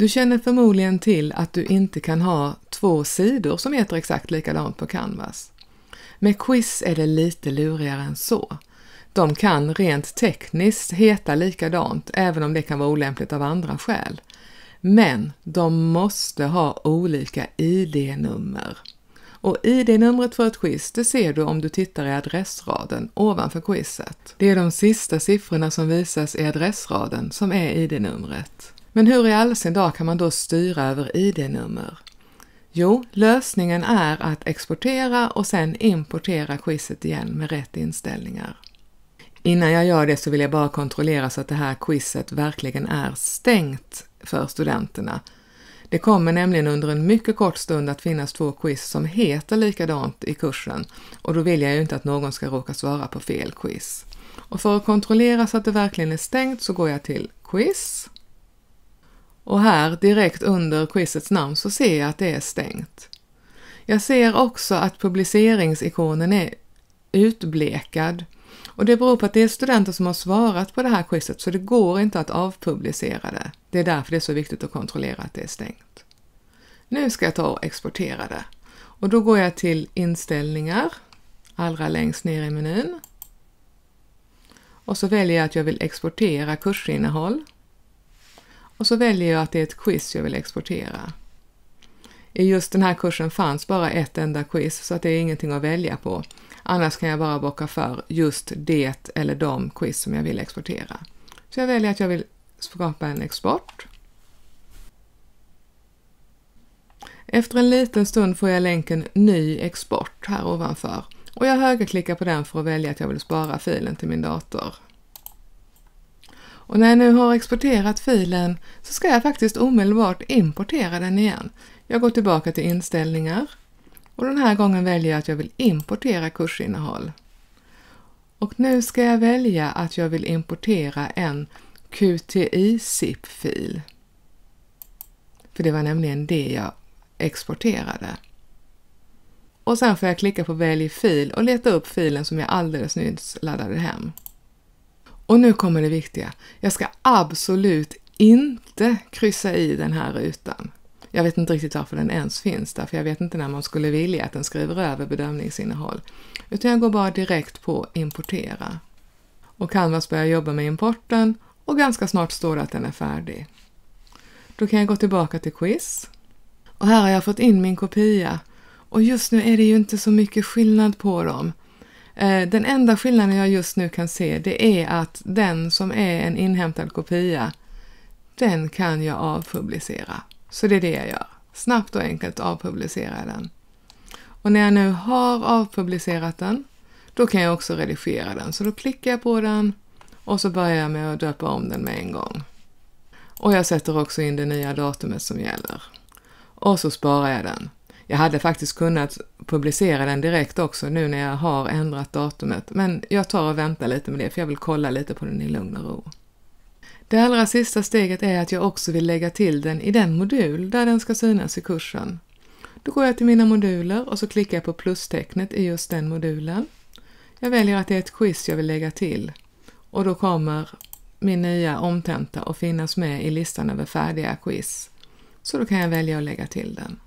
Du känner förmodligen till att du inte kan ha två sidor som heter exakt likadant på Canvas. Med quiz är det lite lurigare än så. De kan rent tekniskt heta likadant, även om det kan vara olämpligt av andra skäl. Men de måste ha olika ID-nummer. Och ID-numret för ett quiz, det ser du om du tittar i adressraden ovanför quizet. Det är de sista siffrorna som visas i adressraden som är ID-numret. Men hur i all sin dag kan man då styra över ID-nummer? Jo, lösningen är att exportera och sen importera quizet igen med rätt inställningar. Innan jag gör det så vill jag bara kontrollera så att det här quizet verkligen är stängt för studenterna. Det kommer nämligen under en mycket kort stund att finnas två quiz som heter likadant i kursen och då vill jag ju inte att någon ska råka svara på fel quiz. Och för att kontrollera så att det verkligen är stängt så går jag till Quiz och här direkt under quizets namn så ser jag att det är stängt. Jag ser också att publiceringsikonen är utblekad och det beror på att det är studenter som har svarat på det här quizet så det går inte att avpublicera det. Det är därför det är så viktigt att kontrollera att det är stängt. Nu ska jag ta och exportera det och då går jag till inställningar allra längst ner i menyn och så väljer jag att jag vill exportera kursinnehåll och så väljer jag att det är ett quiz jag vill exportera. I just den här kursen fanns bara ett enda quiz så att det är ingenting att välja på. Annars kan jag bara bocka för just det eller de quiz som jag vill exportera. Så jag väljer att jag vill skapa en export. Efter en liten stund får jag länken Ny export här ovanför och jag högerklickar på den för att välja att jag vill spara filen till min dator. Och när jag nu har exporterat filen så ska jag faktiskt omedelbart importera den igen. Jag går tillbaka till inställningar och den här gången väljer jag att jag vill importera kursinnehåll. Och nu ska jag välja att jag vill importera en QTI-zip-fil. För det var nämligen det jag exporterade. Och sen får jag klicka på Välj fil och leta upp filen som jag alldeles nyss laddade hem. Och nu kommer det viktiga. Jag ska absolut inte kryssa i den här rutan. Jag vet inte riktigt varför den ens finns där, för jag vet inte när man skulle vilja att den skriver över bedömningsinnehåll. Utan jag går bara direkt på importera. Och Canvas börjar jobba med importen och ganska snart står det att den är färdig. Då kan jag gå tillbaka till quiz. Och här har jag fått in min kopia. Och just nu är det ju inte så mycket skillnad på dem. Eh, den enda skillnaden jag just nu kan se det är att den som är en inhämtad kopia, den kan jag avpublicera. Så det är det jag gör. Snabbt och enkelt avpublicera den. Och när jag nu har avpublicerat den, då kan jag också redigera den. Så då klickar jag på den och så börjar jag med att döpa om den med en gång. Och jag sätter också in det nya datumet som gäller. Och så sparar jag den. Jag hade faktiskt kunnat publicera den direkt också nu när jag har ändrat datumet, men jag tar och väntar lite med det för jag vill kolla lite på den i lugn och ro. Det allra sista steget är att jag också vill lägga till den i den modul där den ska synas i kursen. Då går jag till mina moduler och så klickar jag på plustecknet i just den modulen. Jag väljer att det är ett quiz jag vill lägga till och då kommer min nya omtenta att finnas med i listan över färdiga quiz. Så då kan jag välja att lägga till den.